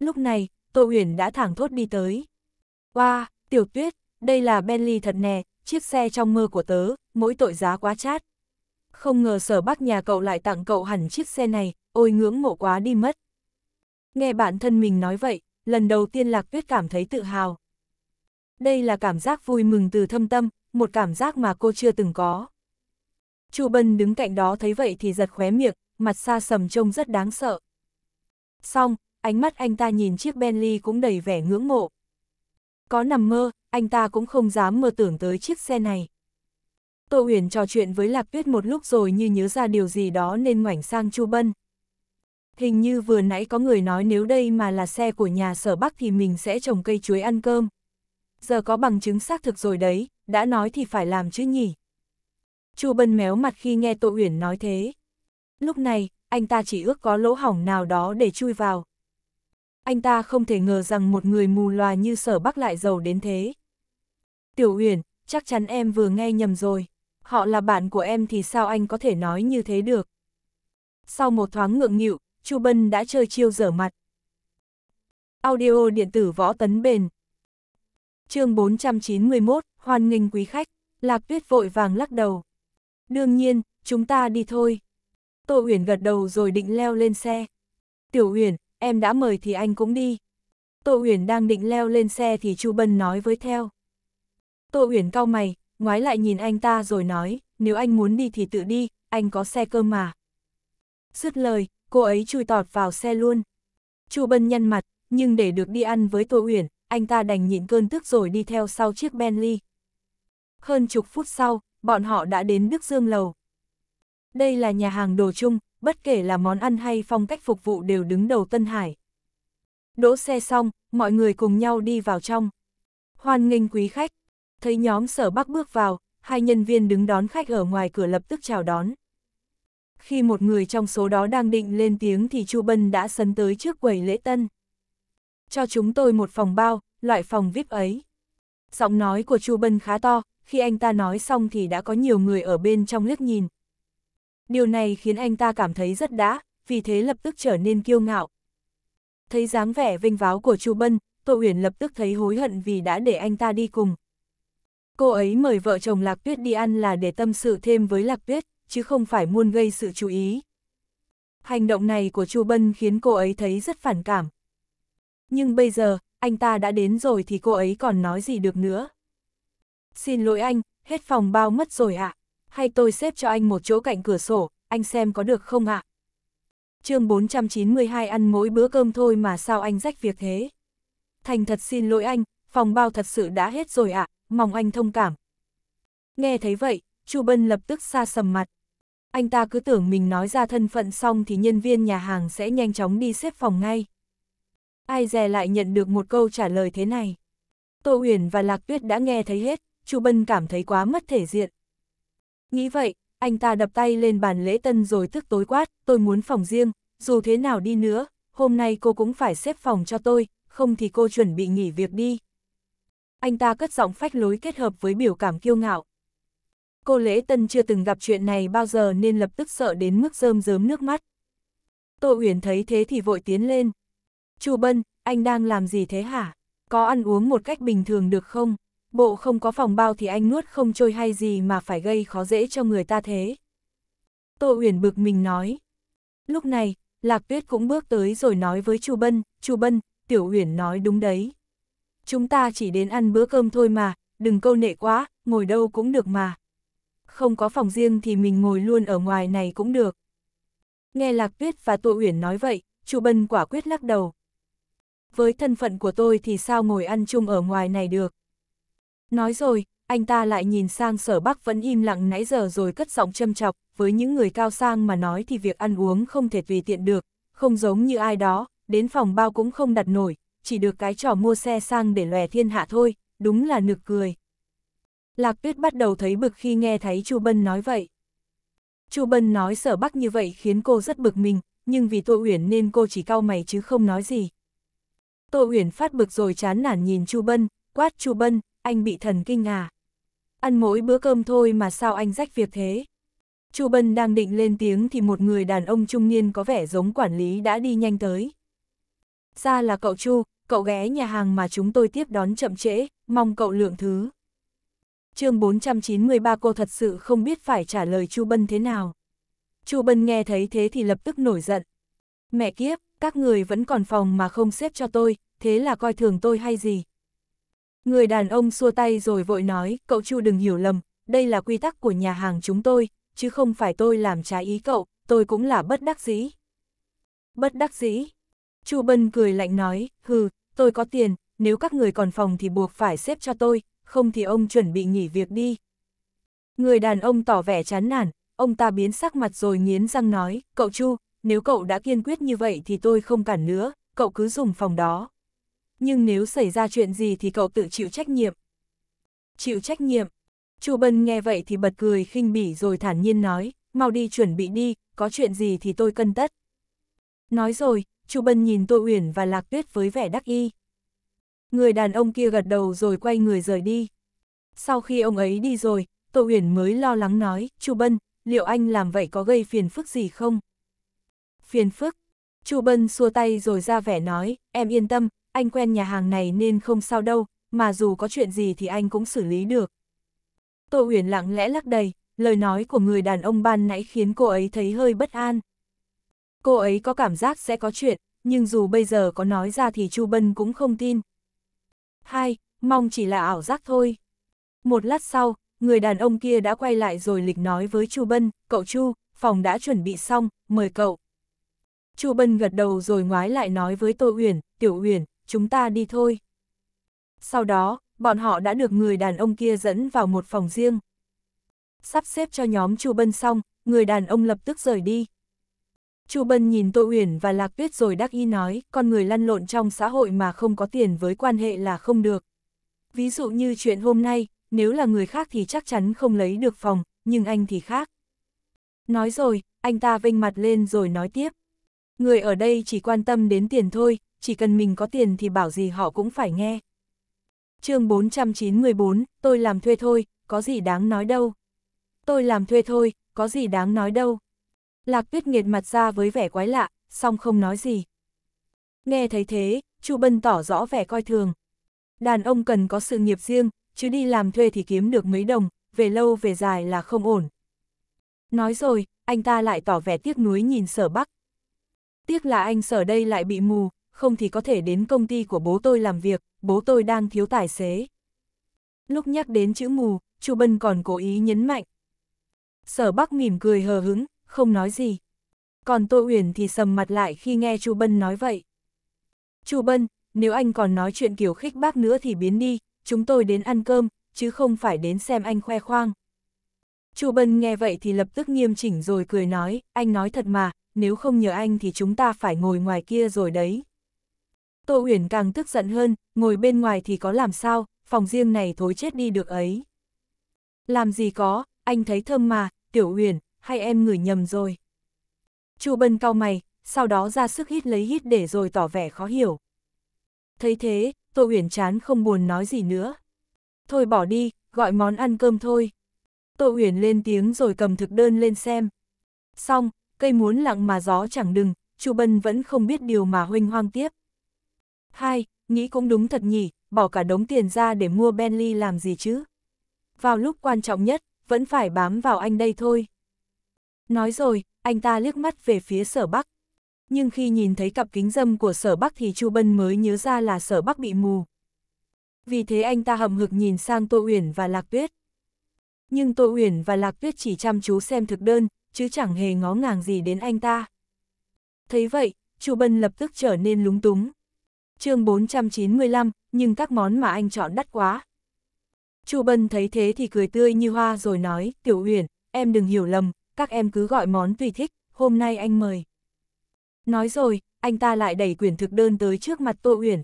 Lúc này, Tô Uyển đã thẳng thốt đi tới. Wow, tiểu tuyết, đây là Bentley thật nè, chiếc xe trong mơ của tớ, mỗi tội giá quá chát. Không ngờ sở bác nhà cậu lại tặng cậu hẳn chiếc xe này, ôi ngưỡng mộ quá đi mất. Nghe bản thân mình nói vậy, lần đầu tiên Lạc Tuyết cảm thấy tự hào. Đây là cảm giác vui mừng từ thâm tâm, một cảm giác mà cô chưa từng có. Chu Bân đứng cạnh đó thấy vậy thì giật khóe miệng, mặt xa sầm trông rất đáng sợ. Xong, ánh mắt anh ta nhìn chiếc Bentley cũng đầy vẻ ngưỡng mộ. Có nằm mơ, anh ta cũng không dám mơ tưởng tới chiếc xe này. Tô Uyển trò chuyện với Lạc Tuyết một lúc rồi như nhớ ra điều gì đó nên ngoảnh sang Chu Bân. Hình như vừa nãy có người nói nếu đây mà là xe của nhà sở Bắc thì mình sẽ trồng cây chuối ăn cơm. Giờ có bằng chứng xác thực rồi đấy, đã nói thì phải làm chứ nhỉ. Chu Bân méo mặt khi nghe Tô Uyển nói thế. Lúc này, anh ta chỉ ước có lỗ hỏng nào đó để chui vào, anh ta không thể ngờ rằng một người mù loà như sở bắc lại giàu đến thế. Tiểu Uyển, chắc chắn em vừa nghe nhầm rồi, họ là bạn của em thì sao anh có thể nói như thế được. Sau một thoáng ngượng nghịu, Chu Bân đã chơi chiêu dở mặt. Audio điện tử võ tấn bền. chương 491, hoan nghênh quý khách, Lạc Tuyết vội vàng lắc đầu. Đương nhiên, chúng ta đi thôi. Tô Uyển gật đầu rồi định leo lên xe. Tiểu Uyển, em đã mời thì anh cũng đi. Tô Uyển đang định leo lên xe thì Chu Bân nói với theo. Tô Uyển cau mày, ngoái lại nhìn anh ta rồi nói, nếu anh muốn đi thì tự đi, anh có xe cơ mà. Dứt lời, cô ấy chui tọt vào xe luôn. Chu Bân nhăn mặt, nhưng để được đi ăn với Tô Uyển, anh ta đành nhịn cơn tức rồi đi theo sau chiếc Bentley. Hơn chục phút sau, bọn họ đã đến Đức Dương Lầu. Đây là nhà hàng đồ chung, bất kể là món ăn hay phong cách phục vụ đều đứng đầu Tân Hải. Đỗ xe xong, mọi người cùng nhau đi vào trong. Hoan nghênh quý khách. Thấy nhóm sở bắc bước vào, hai nhân viên đứng đón khách ở ngoài cửa lập tức chào đón. Khi một người trong số đó đang định lên tiếng thì Chu Bân đã sấn tới trước quầy lễ tân. Cho chúng tôi một phòng bao, loại phòng VIP ấy. Giọng nói của Chu Bân khá to, khi anh ta nói xong thì đã có nhiều người ở bên trong liếc nhìn, điều này khiến anh ta cảm thấy rất đã, vì thế lập tức trở nên kiêu ngạo. Thấy dáng vẻ vinh váo của Chu Bân, Tô Uyển lập tức thấy hối hận vì đã để anh ta đi cùng. Cô ấy mời vợ chồng Lạc Tuyết đi ăn là để tâm sự thêm với Lạc Tuyết, chứ không phải muốn gây sự chú ý. Hành động này của Chu Bân khiến cô ấy thấy rất phản cảm. Nhưng bây giờ, anh ta đã đến rồi thì cô ấy còn nói gì được nữa. Xin lỗi anh, hết phòng bao mất rồi ạ. À hay tôi xếp cho anh một chỗ cạnh cửa sổ, anh xem có được không ạ? À? chương 492 ăn mỗi bữa cơm thôi mà sao anh rách việc thế? Thành thật xin lỗi anh, phòng bao thật sự đã hết rồi ạ, mong anh thông cảm. Nghe thấy vậy, Chu Bân lập tức xa sầm mặt. Anh ta cứ tưởng mình nói ra thân phận xong thì nhân viên nhà hàng sẽ nhanh chóng đi xếp phòng ngay. Ai dè lại nhận được một câu trả lời thế này. Tô Uyển và Lạc Tuyết đã nghe thấy hết, Chu Bân cảm thấy quá mất thể diện. Nghĩ vậy, anh ta đập tay lên bàn lễ tân rồi tức tối quát, tôi muốn phòng riêng, dù thế nào đi nữa, hôm nay cô cũng phải xếp phòng cho tôi, không thì cô chuẩn bị nghỉ việc đi. Anh ta cất giọng phách lối kết hợp với biểu cảm kiêu ngạo. Cô lễ tân chưa từng gặp chuyện này bao giờ nên lập tức sợ đến mức rơm rớm nước mắt. Tô Uyển thấy thế thì vội tiến lên. Chu Bân, anh đang làm gì thế hả? Có ăn uống một cách bình thường được không? bộ không có phòng bao thì anh nuốt không trôi hay gì mà phải gây khó dễ cho người ta thế. Tô Uyển bực mình nói. Lúc này, Lạc Tuyết cũng bước tới rồi nói với Chu Bân, Chu Bân, Tiểu Uyển nói đúng đấy. Chúng ta chỉ đến ăn bữa cơm thôi mà, đừng câu nệ quá, ngồi đâu cũng được mà. Không có phòng riêng thì mình ngồi luôn ở ngoài này cũng được. Nghe Lạc Tuyết và Tô Uyển nói vậy, Chu Bân quả quyết lắc đầu. Với thân phận của tôi thì sao ngồi ăn chung ở ngoài này được? Nói rồi, anh ta lại nhìn sang sở bắc vẫn im lặng nãy giờ rồi cất giọng châm chọc, với những người cao sang mà nói thì việc ăn uống không thể tùy tiện được, không giống như ai đó, đến phòng bao cũng không đặt nổi, chỉ được cái trò mua xe sang để lòe thiên hạ thôi, đúng là nực cười. Lạc tuyết bắt đầu thấy bực khi nghe thấy Chu Bân nói vậy. Chu Bân nói sở bắc như vậy khiến cô rất bực mình, nhưng vì tội Uyển nên cô chỉ cau mày chứ không nói gì. tội Uyển phát bực rồi chán nản nhìn Chu Bân, quát Chu Bân, anh bị thần kinh à? Ăn mỗi bữa cơm thôi mà sao anh rách việc thế? Chu Bân đang định lên tiếng thì một người đàn ông trung niên có vẻ giống quản lý đã đi nhanh tới. Ra là cậu Chu, cậu ghé nhà hàng mà chúng tôi tiếp đón chậm trễ, mong cậu lượng thứ. chương 493 cô thật sự không biết phải trả lời Chu Bân thế nào. Chu Bân nghe thấy thế thì lập tức nổi giận. Mẹ kiếp, các người vẫn còn phòng mà không xếp cho tôi, thế là coi thường tôi hay gì? Người đàn ông xua tay rồi vội nói, cậu Chu đừng hiểu lầm, đây là quy tắc của nhà hàng chúng tôi, chứ không phải tôi làm trái ý cậu, tôi cũng là bất đắc dĩ. Bất đắc dĩ? Chu Bân cười lạnh nói, hừ, tôi có tiền, nếu các người còn phòng thì buộc phải xếp cho tôi, không thì ông chuẩn bị nghỉ việc đi. Người đàn ông tỏ vẻ chán nản, ông ta biến sắc mặt rồi nghiến răng nói, cậu Chu, nếu cậu đã kiên quyết như vậy thì tôi không cản nữa, cậu cứ dùng phòng đó nhưng nếu xảy ra chuyện gì thì cậu tự chịu trách nhiệm. Chịu trách nhiệm. Chu Bân nghe vậy thì bật cười khinh bỉ rồi thản nhiên nói, mau đi chuẩn bị đi, có chuyện gì thì tôi cân tất. Nói rồi, Chu Bân nhìn Tô Uyển và Lạc Tuyết với vẻ đắc y. Người đàn ông kia gật đầu rồi quay người rời đi. Sau khi ông ấy đi rồi, Tô Uyển mới lo lắng nói, Chu Bân, liệu anh làm vậy có gây phiền phức gì không? Phiền phức? Chu Bân xua tay rồi ra vẻ nói, em yên tâm, anh quen nhà hàng này nên không sao đâu, mà dù có chuyện gì thì anh cũng xử lý được. Tô Uyển lặng lẽ lắc đầy, lời nói của người đàn ông ban nãy khiến cô ấy thấy hơi bất an. Cô ấy có cảm giác sẽ có chuyện, nhưng dù bây giờ có nói ra thì Chu Bân cũng không tin. Hai, mong chỉ là ảo giác thôi. Một lát sau, người đàn ông kia đã quay lại rồi lịch nói với Chu Bân, cậu Chu, phòng đã chuẩn bị xong, mời cậu. Chu Bân gật đầu rồi ngoái lại nói với Tô Uyển, Tiểu Uyển, chúng ta đi thôi. Sau đó, bọn họ đã được người đàn ông kia dẫn vào một phòng riêng. Sắp xếp cho nhóm Chu Bân xong, người đàn ông lập tức rời đi. Chu Bân nhìn Tô Uyển và Lạc Tuyết rồi đắc Y nói, con người lăn lộn trong xã hội mà không có tiền với quan hệ là không được. Ví dụ như chuyện hôm nay, nếu là người khác thì chắc chắn không lấy được phòng, nhưng anh thì khác. Nói rồi, anh ta vênh mặt lên rồi nói tiếp. Người ở đây chỉ quan tâm đến tiền thôi, chỉ cần mình có tiền thì bảo gì họ cũng phải nghe. chương 494, tôi làm thuê thôi, có gì đáng nói đâu. Tôi làm thuê thôi, có gì đáng nói đâu. Lạc tuyết nghiệt mặt ra với vẻ quái lạ, song không nói gì. Nghe thấy thế, Chu Bân tỏ rõ vẻ coi thường. Đàn ông cần có sự nghiệp riêng, chứ đi làm thuê thì kiếm được mấy đồng, về lâu về dài là không ổn. Nói rồi, anh ta lại tỏ vẻ tiếc nuối nhìn sở bắc. Tiếc là anh sở đây lại bị mù, không thì có thể đến công ty của bố tôi làm việc, bố tôi đang thiếu tài xế. Lúc nhắc đến chữ mù, Chu Bân còn cố ý nhấn mạnh. Sở Bắc mỉm cười hờ hứng, không nói gì. Còn Tô Uyển thì sầm mặt lại khi nghe Chu Bân nói vậy. Chu Bân, nếu anh còn nói chuyện kiểu khích bác nữa thì biến đi, chúng tôi đến ăn cơm, chứ không phải đến xem anh khoe khoang. Chu Bân nghe vậy thì lập tức nghiêm chỉnh rồi cười nói, anh nói thật mà, nếu không nhờ anh thì chúng ta phải ngồi ngoài kia rồi đấy. Tô Uyển càng tức giận hơn, ngồi bên ngoài thì có làm sao, phòng riêng này thối chết đi được ấy. Làm gì có, anh thấy thơm mà, Tiểu Uyển, hay em ngửi nhầm rồi. Chu Bân cau mày, sau đó ra sức hít lấy hít để rồi tỏ vẻ khó hiểu. Thấy thế, Tô Uyển chán không buồn nói gì nữa. Thôi bỏ đi, gọi món ăn cơm thôi. Tô Uyển lên tiếng rồi cầm thực đơn lên xem. Xong, cây muốn lặng mà gió chẳng đừng, Chu Bân vẫn không biết điều mà huynh hoang tiếp. Hai, nghĩ cũng đúng thật nhỉ, bỏ cả đống tiền ra để mua Bentley làm gì chứ? Vào lúc quan trọng nhất, vẫn phải bám vào anh đây thôi. Nói rồi, anh ta liếc mắt về phía sở bắc. Nhưng khi nhìn thấy cặp kính dâm của sở bắc thì Chu Bân mới nhớ ra là sở bắc bị mù. Vì thế anh ta hầm hực nhìn sang Tô Uyển và Lạc Tuyết. Nhưng Tô Uyển và Lạc Tuyết chỉ chăm chú xem thực đơn, chứ chẳng hề ngó ngàng gì đến anh ta. Thấy vậy, Chu Bân lập tức trở nên lúng túng chương 495, nhưng các món mà anh chọn đắt quá. Chu Bân thấy thế thì cười tươi như hoa rồi nói, Tiểu Uyển, em đừng hiểu lầm, các em cứ gọi món tùy thích, hôm nay anh mời. Nói rồi, anh ta lại đẩy quyển thực đơn tới trước mặt Tô Uyển.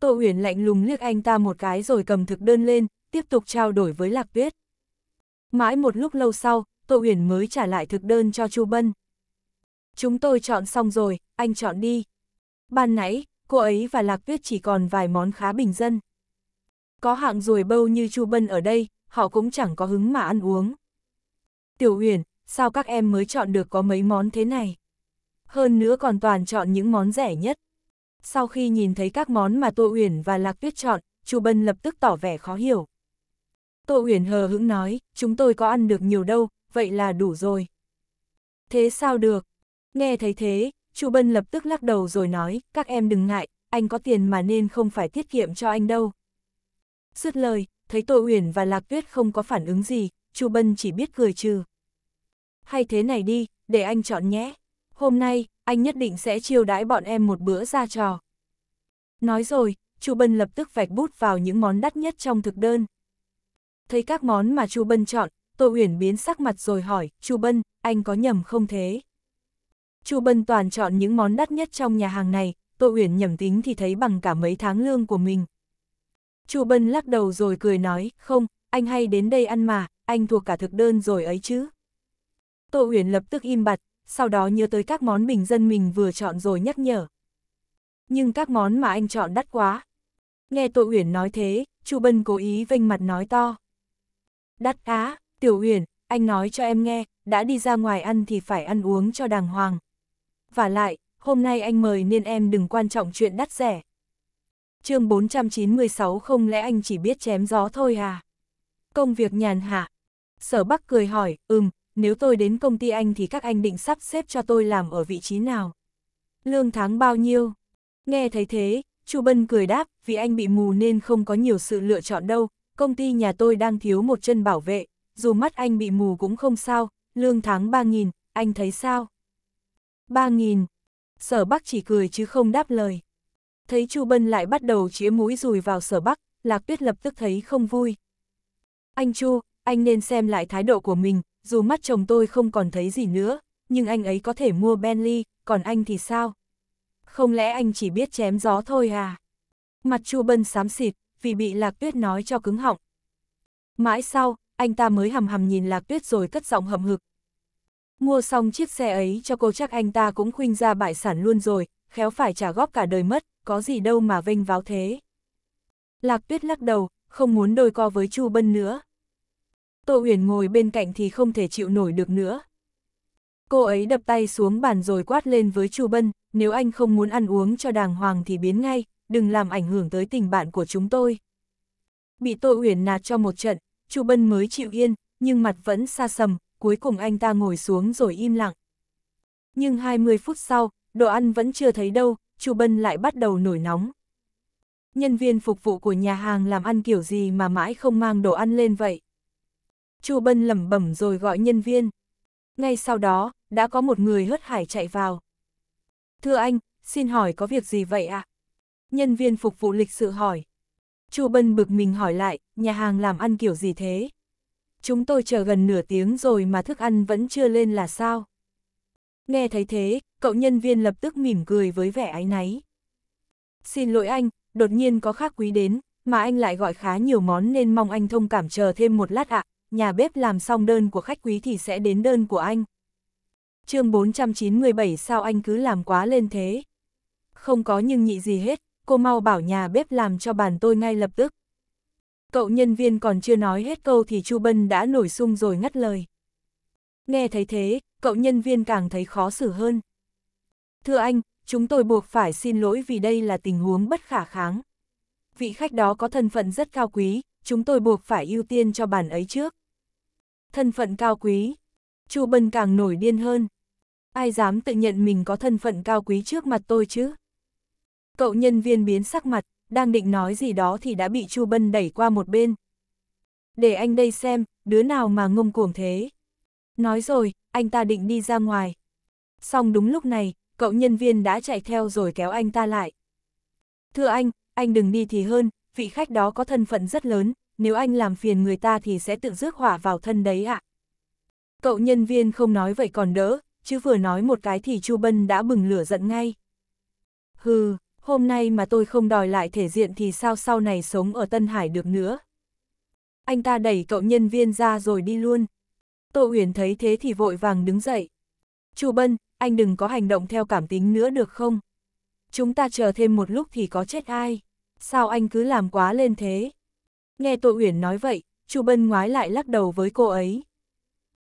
Tô Uyển lạnh lùng liếc anh ta một cái rồi cầm thực đơn lên, tiếp tục trao đổi với Lạc Tuyết. Mãi một lúc lâu sau, Tô Uyển mới trả lại thực đơn cho Chu Bân. Chúng tôi chọn xong rồi, anh chọn đi. Ban nãy, cô ấy và Lạc Tuyết chỉ còn vài món khá bình dân. Có hạng rồi bâu như Chu Bân ở đây, họ cũng chẳng có hứng mà ăn uống. Tiểu Uyển, sao các em mới chọn được có mấy món thế này? Hơn nữa còn toàn chọn những món rẻ nhất. Sau khi nhìn thấy các món mà Tô Uyển và Lạc Tuyết chọn, Chu Bân lập tức tỏ vẻ khó hiểu. Tô Uyển hờ hững nói, chúng tôi có ăn được nhiều đâu, vậy là đủ rồi. Thế sao được? Nghe thấy thế, Chu Bân lập tức lắc đầu rồi nói, các em đừng ngại, anh có tiền mà nên không phải tiết kiệm cho anh đâu. Dứt lời, thấy Tô Uyển và Lạc Tuyết không có phản ứng gì, Chu Bân chỉ biết cười trừ. Hay thế này đi, để anh chọn nhé. Hôm nay, anh nhất định sẽ chiêu đãi bọn em một bữa ra trò. Nói rồi, Chu Bân lập tức vạch bút vào những món đắt nhất trong thực đơn. Thấy các món mà Chu Bân chọn, Tô Uyển biến sắc mặt rồi hỏi, Chu Bân, anh có nhầm không thế? Chu Bân Toàn chọn những món đắt nhất trong nhà hàng này, Tô Uyển nhầm tính thì thấy bằng cả mấy tháng lương của mình. Chu Bân lắc đầu rồi cười nói, không, anh hay đến đây ăn mà, anh thuộc cả thực đơn rồi ấy chứ. Tô Uyển lập tức im bặt, sau đó nhớ tới các món bình dân mình vừa chọn rồi nhắc nhở. Nhưng các món mà anh chọn đắt quá. Nghe Tô Uyển nói thế, Chu Bân cố ý vênh mặt nói to. Đắt á, Tiểu Uyển, anh nói cho em nghe, đã đi ra ngoài ăn thì phải ăn uống cho đàng hoàng và lại, hôm nay anh mời nên em đừng quan trọng chuyện đắt rẻ. chương 496 không lẽ anh chỉ biết chém gió thôi à? Công việc nhàn hạ. Sở Bắc cười hỏi, ừm, nếu tôi đến công ty anh thì các anh định sắp xếp cho tôi làm ở vị trí nào? Lương tháng bao nhiêu? Nghe thấy thế, Chu Bân cười đáp, vì anh bị mù nên không có nhiều sự lựa chọn đâu, công ty nhà tôi đang thiếu một chân bảo vệ, dù mắt anh bị mù cũng không sao, lương tháng 3.000, anh thấy sao? ba nghìn Sở Bắc chỉ cười chứ không đáp lời. Thấy Chu Bân lại bắt đầu chĩa mũi dùi vào Sở Bắc, Lạc Tuyết lập tức thấy không vui. Anh Chu, anh nên xem lại thái độ của mình, dù mắt chồng tôi không còn thấy gì nữa, nhưng anh ấy có thể mua Bentley, còn anh thì sao? Không lẽ anh chỉ biết chém gió thôi à? Mặt Chu Bân xám xịt, vì bị Lạc Tuyết nói cho cứng họng. Mãi sau, anh ta mới hầm hầm nhìn Lạc Tuyết rồi cất giọng hậm hực, Mua xong chiếc xe ấy cho cô chắc anh ta cũng khuynh ra bại sản luôn rồi, khéo phải trả góp cả đời mất, có gì đâu mà vênh váo thế. Lạc tuyết lắc đầu, không muốn đôi co với Chu Bân nữa. Tô Uyển ngồi bên cạnh thì không thể chịu nổi được nữa. Cô ấy đập tay xuống bàn rồi quát lên với Chu Bân, nếu anh không muốn ăn uống cho đàng hoàng thì biến ngay, đừng làm ảnh hưởng tới tình bạn của chúng tôi. Bị Tô Uyển nạt cho một trận, Chu Bân mới chịu yên, nhưng mặt vẫn xa sầm, cuối cùng anh ta ngồi xuống rồi im lặng. Nhưng 20 phút sau, đồ ăn vẫn chưa thấy đâu, Chu Bân lại bắt đầu nổi nóng. Nhân viên phục vụ của nhà hàng làm ăn kiểu gì mà mãi không mang đồ ăn lên vậy? Chu Bân lẩm bẩm rồi gọi nhân viên. Ngay sau đó, đã có một người hớt hải chạy vào. Thưa anh, xin hỏi có việc gì vậy ạ? À? Nhân viên phục vụ lịch sự hỏi. Chu Bân bực mình hỏi lại, nhà hàng làm ăn kiểu gì thế? chúng tôi chờ gần nửa tiếng rồi mà thức ăn vẫn chưa lên là sao? Nghe thấy thế, cậu nhân viên lập tức mỉm cười với vẻ áy náy. Xin lỗi anh, đột nhiên có khách quý đến, mà anh lại gọi khá nhiều món nên mong anh thông cảm chờ thêm một lát ạ, nhà bếp làm xong đơn của khách quý thì sẽ đến đơn của anh. chương 497 sao anh cứ làm quá lên thế? Không có nhưng nhị gì hết, cô mau bảo nhà bếp làm cho bàn tôi ngay lập tức. Cậu nhân viên còn chưa nói hết câu thì Chu Bân đã nổi sung rồi ngắt lời. Nghe thấy thế, cậu nhân viên càng thấy khó xử hơn. Thưa anh, chúng tôi buộc phải xin lỗi vì đây là tình huống bất khả kháng. Vị khách đó có thân phận rất cao quý, chúng tôi buộc phải ưu tiên cho bàn ấy trước. Thân phận cao quý, Chu Bân càng nổi điên hơn. Ai dám tự nhận mình có thân phận cao quý trước mặt tôi chứ? Cậu nhân viên biến sắc mặt, đang định nói gì đó thì đã bị Chu Bân đẩy qua một bên. Để anh đây xem, đứa nào mà ngông cuồng thế. Nói rồi, anh ta định đi ra ngoài. Xong đúng lúc này, cậu nhân viên đã chạy theo rồi kéo anh ta lại. Thưa anh, anh đừng đi thì hơn, vị khách đó có thân phận rất lớn, nếu anh làm phiền người ta thì sẽ tự rước hỏa vào thân đấy ạ. À. Cậu nhân viên không nói vậy còn đỡ, chứ vừa nói một cái thì Chu Bân đã bừng lửa giận ngay. Hừ, hôm nay mà tôi không đòi lại thể diện thì sao sau này sống ở Tân Hải được nữa. Anh ta đẩy cậu nhân viên ra rồi đi luôn. Tô Uyển thấy thế thì vội vàng đứng dậy. Chu Bân, anh đừng có hành động theo cảm tính nữa được không? Chúng ta chờ thêm một lúc thì có chết ai? Sao anh cứ làm quá lên thế? Nghe Tô Uyển nói vậy, Chu Bân ngoái lại lắc đầu với cô ấy.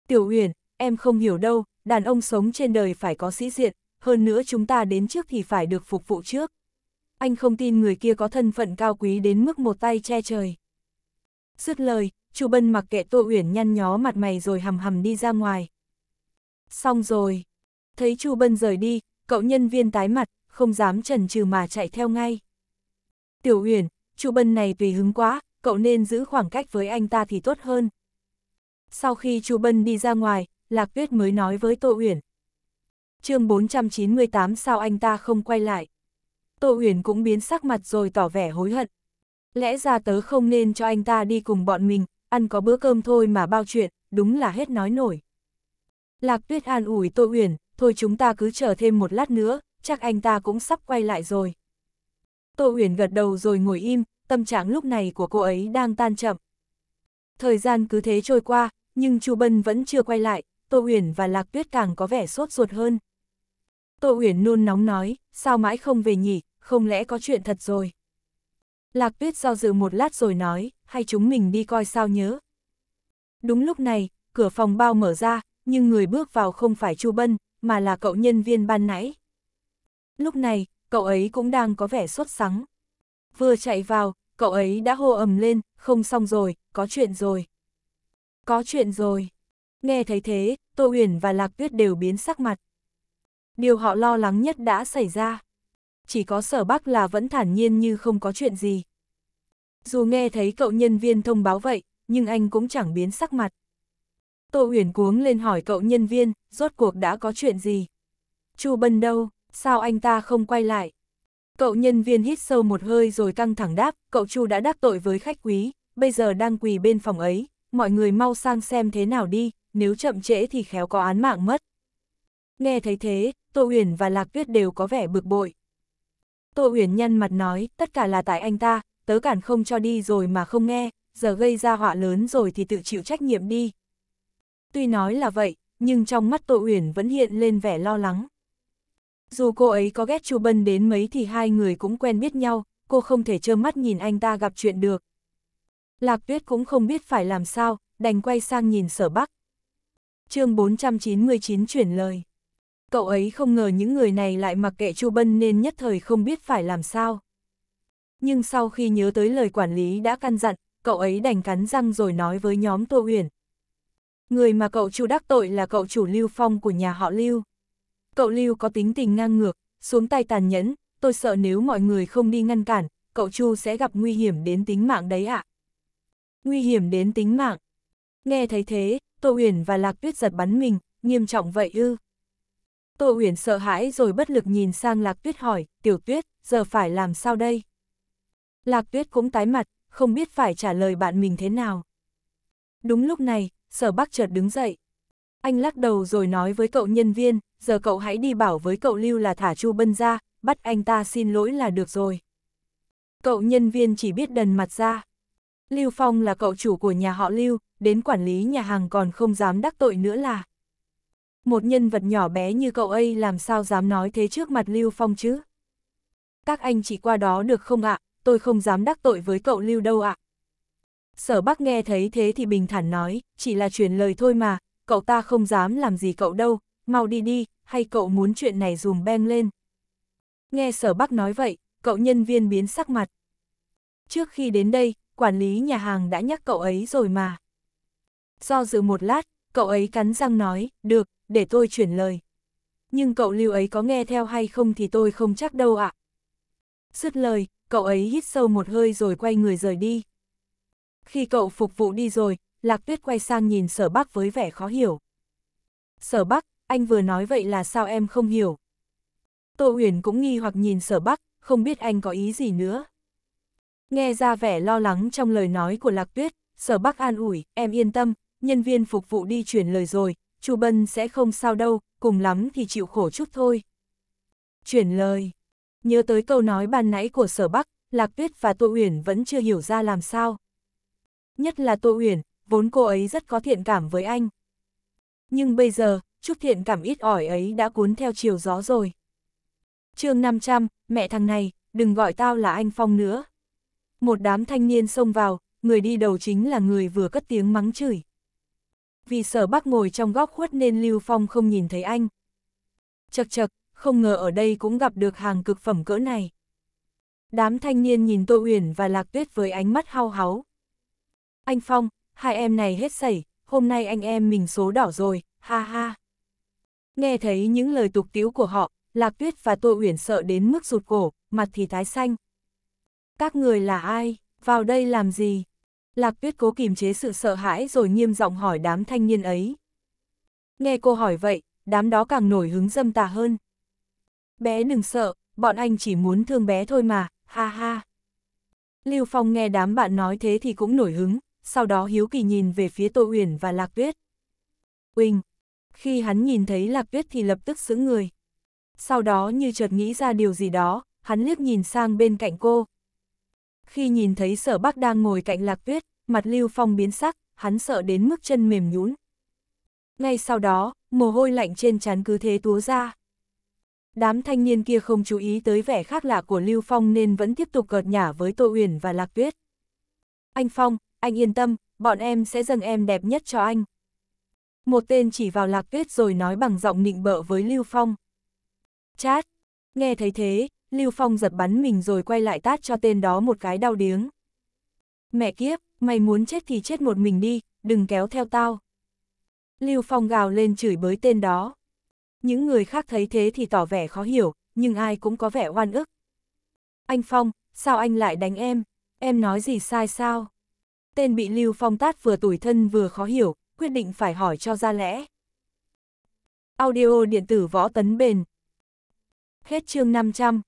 Tiểu Uyển, em không hiểu đâu, đàn ông sống trên đời phải có sĩ diện, hơn nữa chúng ta đến trước thì phải được phục vụ trước anh không tin người kia có thân phận cao quý đến mức một tay che trời. Dứt lời, Chu Bân mặc kệ Tô Uyển nhăn nhó mặt mày rồi hầm hầm đi ra ngoài. Xong rồi, thấy Chu Bân rời đi, cậu nhân viên tái mặt, không dám chần chừ mà chạy theo ngay. Tiểu Uyển, Chu Bân này tùy hứng quá, cậu nên giữ khoảng cách với anh ta thì tốt hơn. Sau khi Chu Bân đi ra ngoài, Lạc Tuyết mới nói với Tô Uyển. Chương 498 sao anh ta không quay lại? Tô Uyển cũng biến sắc mặt rồi tỏ vẻ hối hận. Lẽ ra tớ không nên cho anh ta đi cùng bọn mình, ăn có bữa cơm thôi mà bao chuyện, đúng là hết nói nổi. Lạc Tuyết an ủi Tô Uyển, thôi chúng ta cứ chờ thêm một lát nữa, chắc anh ta cũng sắp quay lại rồi. Tô Uyển gật đầu rồi ngồi im, tâm trạng lúc này của cô ấy đang tan chậm. Thời gian cứ thế trôi qua, nhưng Chu Bân vẫn chưa quay lại, Tô Uyển và Lạc Tuyết càng có vẻ sốt ruột hơn. Tô Uyển nôn nóng nói, sao mãi không về nhỉ, không lẽ có chuyện thật rồi? Lạc tuyết do dự một lát rồi nói, hay chúng mình đi coi sao nhớ. Đúng lúc này, cửa phòng bao mở ra, nhưng người bước vào không phải Chu Bân, mà là cậu nhân viên ban nãy. Lúc này, cậu ấy cũng đang có vẻ sốt sắng. Vừa chạy vào, cậu ấy đã hô ầm lên, không xong rồi, có chuyện rồi. Có chuyện rồi. Nghe thấy thế, Tô Uyển và Lạc Tuyết đều biến sắc mặt. Điều họ lo lắng nhất đã xảy ra chỉ có sở bắc là vẫn thản nhiên như không có chuyện gì. Dù nghe thấy cậu nhân viên thông báo vậy, nhưng anh cũng chẳng biến sắc mặt. Tô Uyển cuống lên hỏi cậu nhân viên, rốt cuộc đã có chuyện gì? Chu Bân đâu, sao anh ta không quay lại? Cậu nhân viên hít sâu một hơi rồi căng thẳng đáp, cậu Chu đã đắc tội với khách quý, bây giờ đang quỳ bên phòng ấy, mọi người mau sang xem thế nào đi, nếu chậm trễ thì khéo có án mạng mất. Nghe thấy thế, Tô Uyển và Lạc Tuyết đều có vẻ bực bội, Tô Uyển nhân mặt nói, tất cả là tại anh ta, tớ cản không cho đi rồi mà không nghe, giờ gây ra họa lớn rồi thì tự chịu trách nhiệm đi. Tuy nói là vậy, nhưng trong mắt Tô Uyển vẫn hiện lên vẻ lo lắng. Dù cô ấy có ghét Chu Bân đến mấy thì hai người cũng quen biết nhau, cô không thể trơ mắt nhìn anh ta gặp chuyện được. Lạc Tuyết cũng không biết phải làm sao, đành quay sang nhìn sở bắc. chương 499 chuyển lời. Cậu ấy không ngờ những người này lại mặc kệ Chu Bân nên nhất thời không biết phải làm sao. Nhưng sau khi nhớ tới lời quản lý đã căn dặn, cậu ấy đành cắn răng rồi nói với nhóm Tô Uyển. Người mà cậu Chu đắc tội là cậu chủ Lưu Phong của nhà họ Lưu. Cậu Lưu có tính tình ngang ngược, xuống tay tàn nhẫn, tôi sợ nếu mọi người không đi ngăn cản, cậu Chu sẽ gặp nguy hiểm đến tính mạng đấy ạ. À. Nguy hiểm đến tính mạng. Nghe thấy thế, Tô Uyển và Lạc Tuyết giật bắn mình, nghiêm trọng vậy ư. Tô Uyển sợ hãi rồi bất lực nhìn sang Lạc Tuyết hỏi, Tiểu Tuyết, giờ phải làm sao đây? Lạc Tuyết cũng tái mặt, không biết phải trả lời bạn mình thế nào. Đúng lúc này, Sở Bắc chợt đứng dậy. Anh lắc đầu rồi nói với cậu nhân viên, giờ cậu hãy đi bảo với cậu Lưu là thả Chu Bân ra, bắt anh ta xin lỗi là được rồi. Cậu nhân viên chỉ biết đần mặt ra. Lưu Phong là cậu chủ của nhà họ Lưu, đến quản lý nhà hàng còn không dám đắc tội nữa là một nhân vật nhỏ bé như cậu ấy làm sao dám nói thế trước mặt Lưu Phong chứ? Các anh chỉ qua đó được không ạ, tôi không dám đắc tội với cậu Lưu đâu ạ. Sở Bác nghe thấy thế thì bình thản nói, chỉ là truyền lời thôi mà, cậu ta không dám làm gì cậu đâu, mau đi đi, hay cậu muốn chuyện này dùm beng lên. Nghe Sở Bác nói vậy, cậu nhân viên biến sắc mặt. Trước khi đến đây, quản lý nhà hàng đã nhắc cậu ấy rồi mà. Do dự một lát, cậu ấy cắn răng nói, được, để tôi chuyển lời. Nhưng cậu lưu ấy có nghe theo hay không thì tôi không chắc đâu ạ. À. Dứt lời, cậu ấy hít sâu một hơi rồi quay người rời đi. Khi cậu phục vụ đi rồi, Lạc Tuyết quay sang nhìn Sở Bắc với vẻ khó hiểu. Sở Bắc, anh vừa nói vậy là sao em không hiểu? Tô Uyển cũng nghi hoặc nhìn Sở Bắc, không biết anh có ý gì nữa. Nghe ra vẻ lo lắng trong lời nói của Lạc Tuyết, Sở Bắc an ủi, em yên tâm, nhân viên phục vụ đi chuyển lời rồi, Chu Bân sẽ không sao đâu, cùng lắm thì chịu khổ chút thôi. Chuyển lời. Nhớ tới câu nói ban nãy của Sở Bắc, Lạc Tuyết và Tô Uyển vẫn chưa hiểu ra làm sao. Nhất là Tô Uyển, vốn cô ấy rất có thiện cảm với anh. Nhưng bây giờ, chút thiện cảm ít ỏi ấy đã cuốn theo chiều gió rồi. chương 500, mẹ thằng này, đừng gọi tao là anh Phong nữa. Một đám thanh niên xông vào, người đi đầu chính là người vừa cất tiếng mắng chửi vì sở bác ngồi trong góc khuất nên Lưu Phong không nhìn thấy anh. Chật chật, không ngờ ở đây cũng gặp được hàng cực phẩm cỡ này. Đám thanh niên nhìn Tô Uyển và Lạc Tuyết với ánh mắt hao háo Anh Phong, hai em này hết sẩy, hôm nay anh em mình số đỏ rồi, ha ha. Nghe thấy những lời tục tiếu của họ, Lạc Tuyết và Tô Uyển sợ đến mức rụt cổ, mặt thì tái xanh. Các người là ai, vào đây làm gì? Lạc Tuyết cố kìm chế sự sợ hãi rồi nghiêm giọng hỏi đám thanh niên ấy. Nghe cô hỏi vậy, đám đó càng nổi hứng dâm tà hơn. Bé đừng sợ, bọn anh chỉ muốn thương bé thôi mà, ha ha. Lưu Phong nghe đám bạn nói thế thì cũng nổi hứng, sau đó hiếu kỳ nhìn về phía Tô Uyển và Lạc Tuyết. Uynh! Khi hắn nhìn thấy Lạc Tuyết thì lập tức sững người. Sau đó như chợt nghĩ ra điều gì đó, hắn liếc nhìn sang bên cạnh cô, khi nhìn thấy sở bác đang ngồi cạnh lạc tuyết, mặt Lưu Phong biến sắc, hắn sợ đến mức chân mềm nhũn. Ngay sau đó, mồ hôi lạnh trên trán cứ thế túa ra. Đám thanh niên kia không chú ý tới vẻ khác lạ của Lưu Phong nên vẫn tiếp tục cợt nhả với Tô Uyển và Lạc Tuyết. Anh Phong, anh yên tâm, bọn em sẽ dâng em đẹp nhất cho anh. Một tên chỉ vào Lạc Tuyết rồi nói bằng giọng nịnh bợ với Lưu Phong. Chát! Nghe thấy thế, Lưu Phong giật bắn mình rồi quay lại tát cho tên đó một cái đau điếng. Mẹ kiếp, mày muốn chết thì chết một mình đi, đừng kéo theo tao. Lưu Phong gào lên chửi bới tên đó. Những người khác thấy thế thì tỏ vẻ khó hiểu, nhưng ai cũng có vẻ oan ức. Anh Phong, sao anh lại đánh em? Em nói gì sai sao? Tên bị Lưu Phong tát vừa tủi thân vừa khó hiểu, quyết định phải hỏi cho ra lẽ. Audio điện tử võ tấn bền. Hết chương 500.